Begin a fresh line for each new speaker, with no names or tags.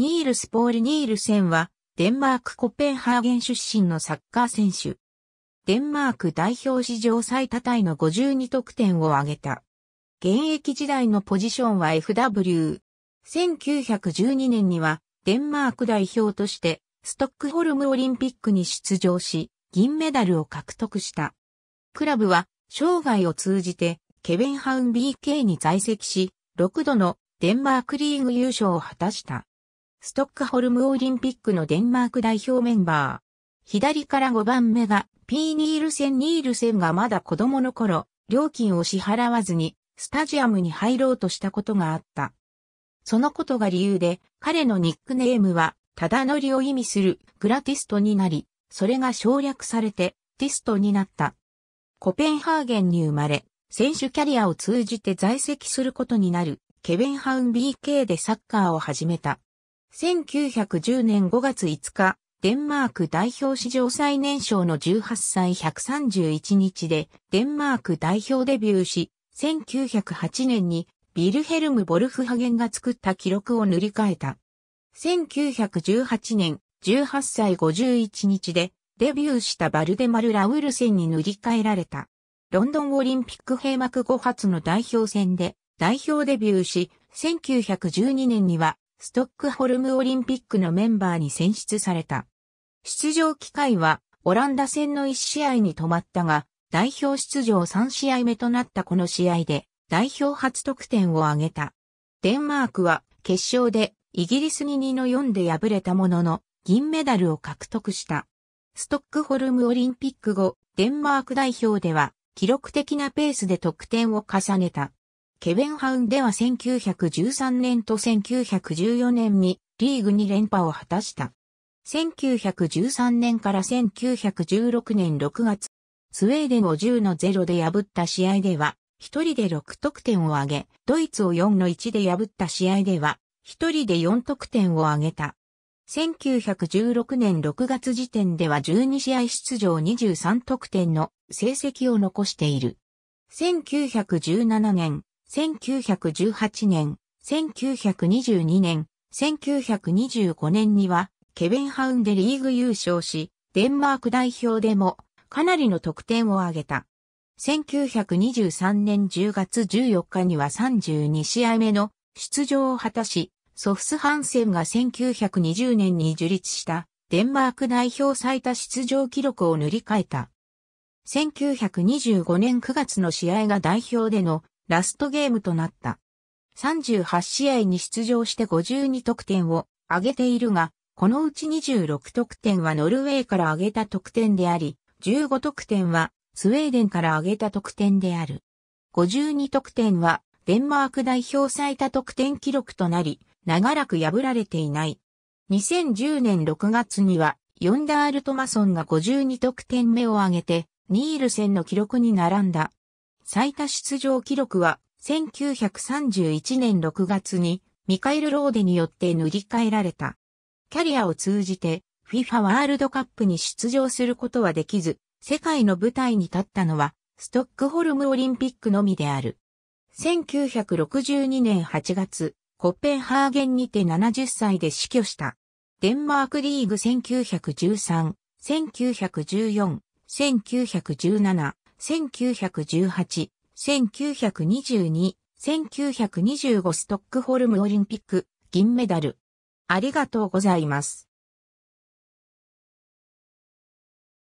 ニールス・ポール・ニールセンは、デンマーク・コペンハーゲン出身のサッカー選手。デンマーク代表史上最多タイの52得点を挙げた。現役時代のポジションは FW。1912年には、デンマーク代表として、ストックホルムオリンピックに出場し、銀メダルを獲得した。クラブは、生涯を通じて、ケベンハウン BK に在籍し、6度のデンマークリーグ優勝を果たした。ストックホルムオリンピックのデンマーク代表メンバー。左から5番目が、ピーニールセン・ニールセンがまだ子供の頃、料金を支払わずに、スタジアムに入ろうとしたことがあった。そのことが理由で、彼のニックネームは、ただのりを意味するグラティストになり、それが省略されて、ティストになった。コペンハーゲンに生まれ、選手キャリアを通じて在籍することになる、ケベンハウン BK でサッカーを始めた。1910年5月5日、デンマーク代表史上最年少の18歳131日で、デンマーク代表デビューし、1908年にビルヘルム・ボルフハゲンが作った記録を塗り替えた。1918年、18歳51日で、デビューしたバルデマル・ラウルセンに塗り替えられた。ロンドンオリンピック閉幕後初の代表戦で代表デビューし、1912年にはストックホルムオリンピックのメンバーに選出された。出場機会はオランダ戦の1試合に止まったが、代表出場3試合目となったこの試合で代表初得点を挙げた。デンマークは決勝でイギリスに2の4で敗れたものの銀メダルを獲得した。ストックホルムオリンピック後、デンマーク代表では記録的なペースで得点を重ねた。ケベンハウンでは1913年と1914年にリーグ2連覇を果たした。1913年から1916年6月、スウェーデンを10の0で破った試合では、一人で6得点を挙げ、ドイツを4の1で破った試合では、一人で4得点を挙げた。1916年6月時点では12試合出場23得点の成績を残している。1917年、1918年、1922年、1925年には、ケベンハウンでリーグ優勝し、デンマーク代表でもかなりの得点を挙げた。1923年10月14日には32試合目の出場を果たし、ソフスハンセンが1920年に樹立したデンマーク代表最多出場記録を塗り替えた。1925年9月の試合が代表でのラストゲームとなった。38試合に出場して52得点を挙げているが、このうち26得点はノルウェーから挙げた得点であり、15得点はスウェーデンから挙げた得点である。52得点はデンマーク代表最多得点記録となり、長らく破られていない。2010年6月には、ヨンダール・トマソンが52得点目を挙げて、ニールセンの記録に並んだ。最多出場記録は1931年6月にミカエル・ローデによって塗り替えられた。キャリアを通じて FIFA ワールドカップに出場することはできず、世界の舞台に立ったのはストックホルムオリンピックのみである。1962年8月、コッペンハーゲンにて70歳で死去した。デンマークリーグ1913、1914、1917、1918、1922、1925ストックホルムオリンピック、銀メダル。ありがとうございます。